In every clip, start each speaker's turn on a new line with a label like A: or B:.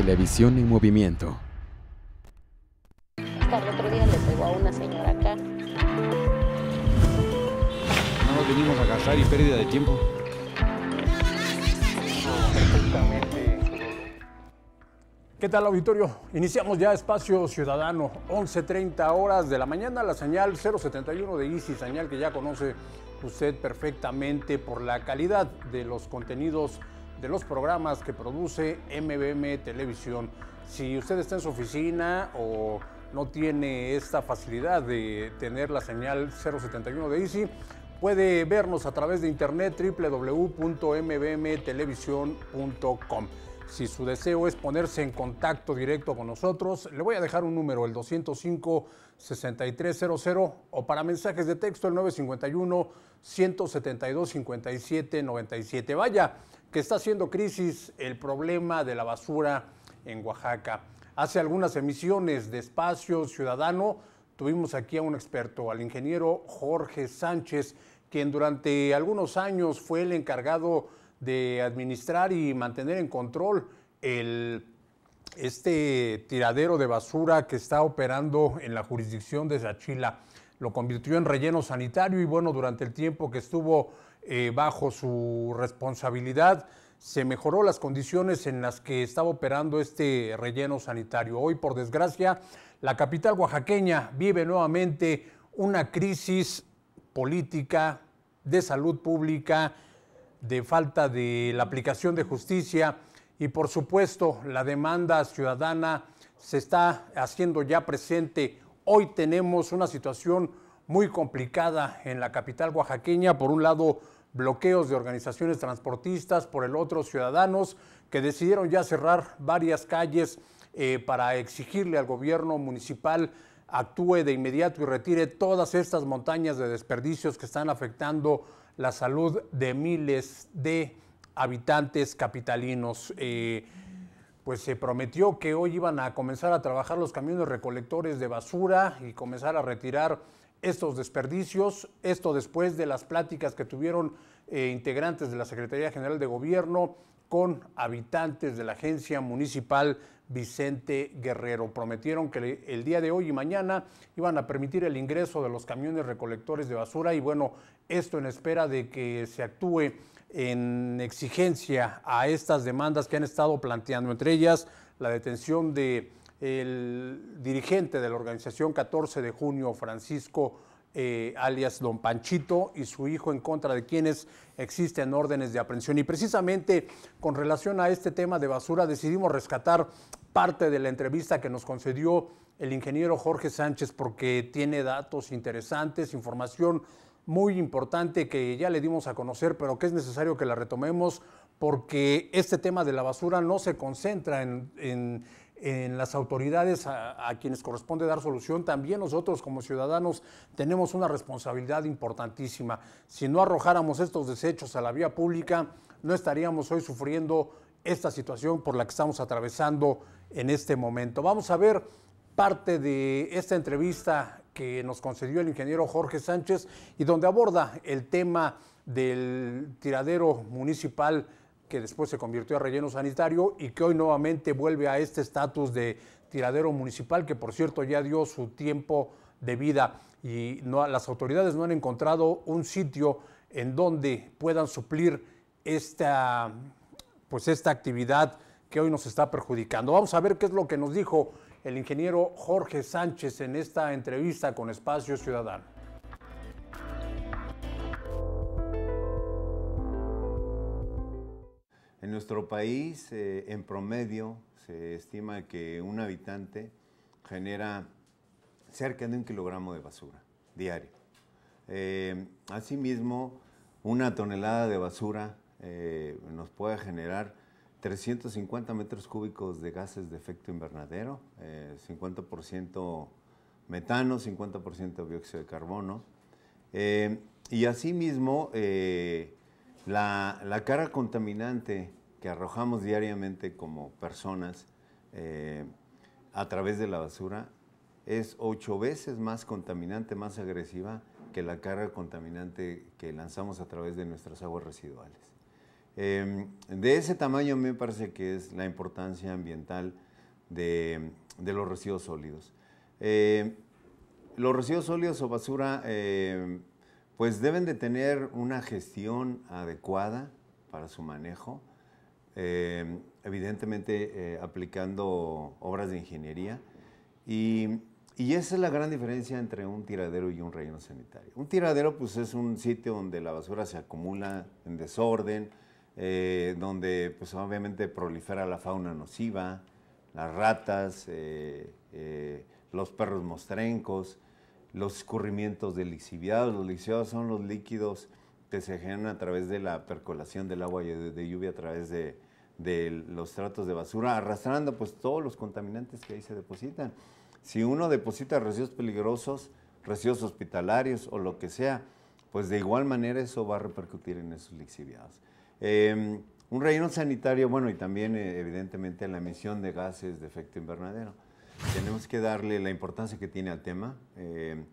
A: Televisión en movimiento. No nos venimos a gastar y pérdida de tiempo.
B: ¿Qué tal auditorio? Iniciamos ya Espacio Ciudadano, 11.30 horas de la mañana, la señal 071 de ICI, señal que ya conoce usted perfectamente por la calidad de los contenidos de los programas que produce MBM Televisión. Si usted está en su oficina o no tiene esta facilidad de tener la señal 071 de Easy, puede vernos a través de internet www.mbmtelevisión.com. Si su deseo es ponerse en contacto directo con nosotros, le voy a dejar un número, el 205-6300, o para mensajes de texto, el 951-172-5797. Vaya, que está haciendo crisis el problema de la basura en Oaxaca. Hace algunas emisiones de Espacio Ciudadano tuvimos aquí a un experto, al ingeniero Jorge Sánchez, quien durante algunos años fue el encargado de administrar y mantener en control el, este tiradero de basura que está operando en la jurisdicción de Sachila. Lo convirtió en relleno sanitario y bueno, durante el tiempo que estuvo eh, bajo su responsabilidad, se mejoró las condiciones en las que estaba operando este relleno sanitario. Hoy, por desgracia, la capital oaxaqueña vive nuevamente una crisis política, de salud pública de falta de la aplicación de justicia y por supuesto la demanda ciudadana se está haciendo ya presente. Hoy tenemos una situación muy complicada en la capital oaxaqueña. Por un lado, bloqueos de organizaciones transportistas, por el otro, ciudadanos que decidieron ya cerrar varias calles eh, para exigirle al gobierno municipal actúe de inmediato y retire todas estas montañas de desperdicios que están afectando la salud de miles de habitantes capitalinos. Eh, pues se prometió que hoy iban a comenzar a trabajar los camiones recolectores de basura y comenzar a retirar estos desperdicios. Esto después de las pláticas que tuvieron eh, integrantes de la Secretaría General de Gobierno con habitantes de la Agencia Municipal Vicente Guerrero. Prometieron que el día de hoy y mañana iban a permitir el ingreso de los camiones recolectores de basura y bueno, esto en espera de que se actúe en exigencia a estas demandas que han estado planteando, entre ellas la detención de el dirigente de la organización 14 de junio, Francisco eh, alias Don Panchito, y su hijo en contra de quienes existen órdenes de aprehensión. Y precisamente con relación a este tema de basura decidimos rescatar parte de la entrevista que nos concedió el ingeniero Jorge Sánchez porque tiene datos interesantes, información muy importante que ya le dimos a conocer, pero que es necesario que la retomemos porque este tema de la basura no se concentra en, las autoridades a, quienes corresponde dar solución. También nosotros como ciudadanos tenemos una responsabilidad importantísima. Si no arrojáramos estos desechos a la vía pública, no estaríamos hoy sufriendo esta situación por la que estamos atravesando en este momento. Vamos a ver parte de esta entrevista que nos concedió el ingeniero Jorge Sánchez y donde aborda el tema del tiradero municipal que después se convirtió a relleno sanitario y que hoy nuevamente vuelve a este estatus de tiradero municipal que por cierto ya dio su tiempo de vida y no, las autoridades no han encontrado un sitio en donde puedan suplir esta pues esta actividad que hoy nos está perjudicando. Vamos a ver qué es lo que nos dijo el ingeniero Jorge Sánchez en esta entrevista con Espacio Ciudadano.
A: En nuestro país, eh, en promedio, se estima que un habitante genera cerca de un kilogramo de basura diario. Eh, asimismo, una tonelada de basura eh, nos puede generar 350 metros cúbicos de gases de efecto invernadero, 50% eh, metano, 50% dióxido de carbono. Eh, y asimismo, la, la, carga contaminante que arrojamos diariamente como personas a través de la basura es ocho veces más contaminante, más agresiva que la carga contaminante que lanzamos a través de nuestras aguas residuales. Em, de ese tamaño me parece que es la importancia ambiental de, los residuos sólidos. Em, los residuos sólidos o basura em, pues deben de tener una gestión adecuada para su manejo, evidentemente eh, aplicando obras de ingeniería y, y esa es la gran diferencia entre un tiradero y un relleno sanitario. Un tiradero pues es un sitio donde la basura se acumula en desorden, eh, donde pues obviamente prolifera la fauna nociva, las ratas, eh, eh, los perros mostrencos, los escurrimientos de lixiviados. Los lixiviados son los líquidos que se generan a través de la percolación del agua de, lluvia a través de, de los tratos de basura, arrastrando pues todos los contaminantes que ahí se depositan. Si uno deposita residuos peligrosos, residuos hospitalarios o lo que sea, pues de igual manera eso va a repercutir en esos lixiviados. Em, un relleno sanitario, bueno, y también eh, evidentemente la emisión de gases de efecto invernadero. Tenemos que darle la importancia que tiene al tema. Em,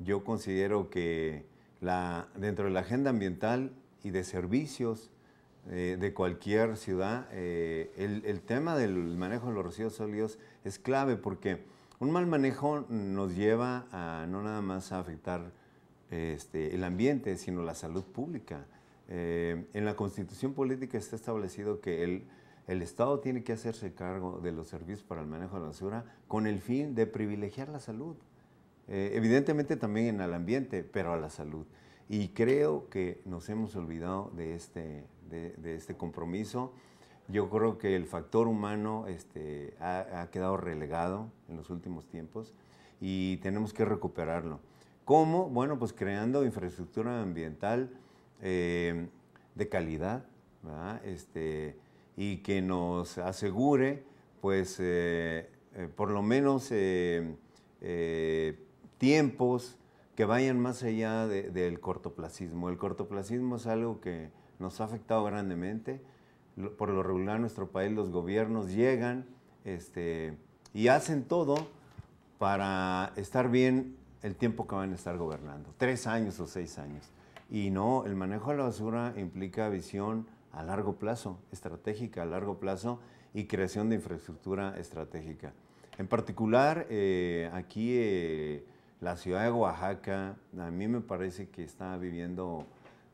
A: yo considero que dentro de la agenda ambiental y de servicios eh, de cualquier ciudad, eh, el, tema del manejo de los residuos sólidos es clave porque un mal manejo nos lleva a no nada más a afectar este, el ambiente, sino la salud pública. Eh, en la constitución política está establecido que el, Estado tiene que hacerse cargo de los servicios para el manejo de la basura con el fin de privilegiar la salud. Eh, evidentemente también en el ambiente, pero a la salud. Y creo que nos hemos olvidado de este, de, este compromiso. Yo creo que el factor humano este, ha, ha, quedado relegado en los últimos tiempos y tenemos que recuperarlo. ¿Cómo? Bueno, pues creando infraestructura ambiental eh, de calidad, este, y que nos asegure, pues, eh, eh, por lo menos tiempos que vayan más allá del cortoplacismo. El cortoplacismo es algo que nos ha afectado grandemente. Por lo regular, en nuestro país los gobiernos llegan este, y hacen todo para estar bien el tiempo que van a estar gobernando, tres años o seis años. Y no, el manejo de la basura implica visión a largo plazo, estratégica a largo plazo y creación de infraestructura estratégica. En particular, eh, aquí eh, la ciudad de Oaxaca, a mí me parece que está viviendo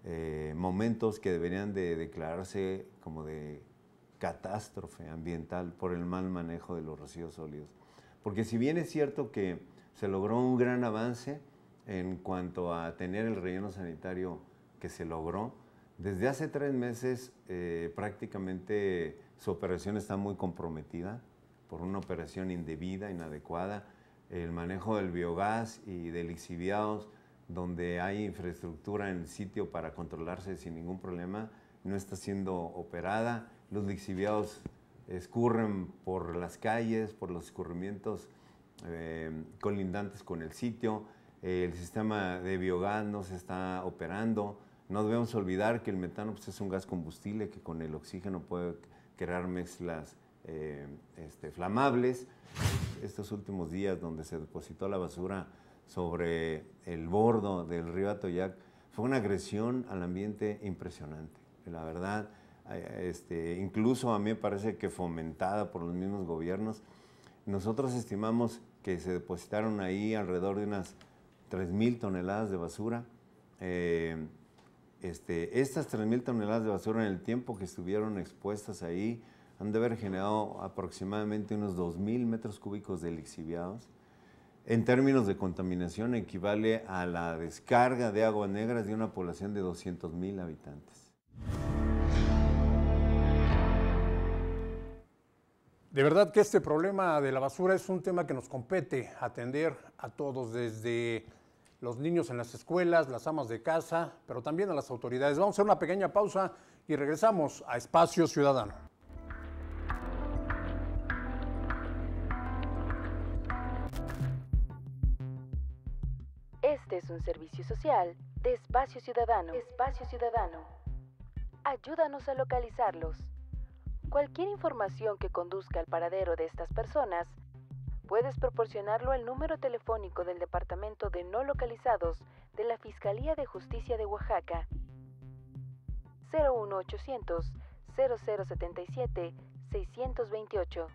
A: eh, momentos que deberían de declararse como de catástrofe ambiental por el mal manejo de los residuos sólidos. Porque si bien es cierto que se logró un gran avance, en cuanto a tener el relleno sanitario que se logró. Desde hace tres meses eh, prácticamente su operación está muy comprometida por una operación indebida, inadecuada, el manejo del biogás y de lixiviados, donde hay infraestructura en el sitio para controlarse sin ningún problema, no está siendo operada, los lixiviados escurren por las calles, por los escurrimientos eh, colindantes con el sitio, eh, el sistema de biogás no se está operando. No debemos olvidar que el metano pues, es un gas combustible que con el oxígeno puede crear mezclas eh, este, flamables. Estos últimos días donde se depositó la basura sobre el bordo del río Atoyac fue una agresión al ambiente impresionante. La verdad, eh, este, incluso a mí me parece que fomentada por los mismos gobiernos, nosotros estimamos que se depositaron ahí alrededor de unas 3.000 toneladas de basura. Eh, este, estas 3.000 toneladas de basura en el tiempo que estuvieron expuestas ahí han de haber generado aproximadamente unos 2.000 metros cúbicos de lixiviados. En términos de contaminación equivale a la descarga de aguas negras de una población de 200.000
B: habitantes. De verdad que este problema de la basura es un tema que nos compete atender a todos, desde los niños en las escuelas, las amas de casa, pero también a las autoridades. Vamos a hacer una pequeña pausa y regresamos a Espacio Ciudadano.
A: Este es un servicio social de Espacio Ciudadano. Espacio Ciudadano. Ayúdanos a localizarlos. Cualquier información que conduzca al paradero de estas personas, puedes proporcionarlo al número telefónico del Departamento de No Localizados de la Fiscalía de Justicia de Oaxaca 01800 0077 628.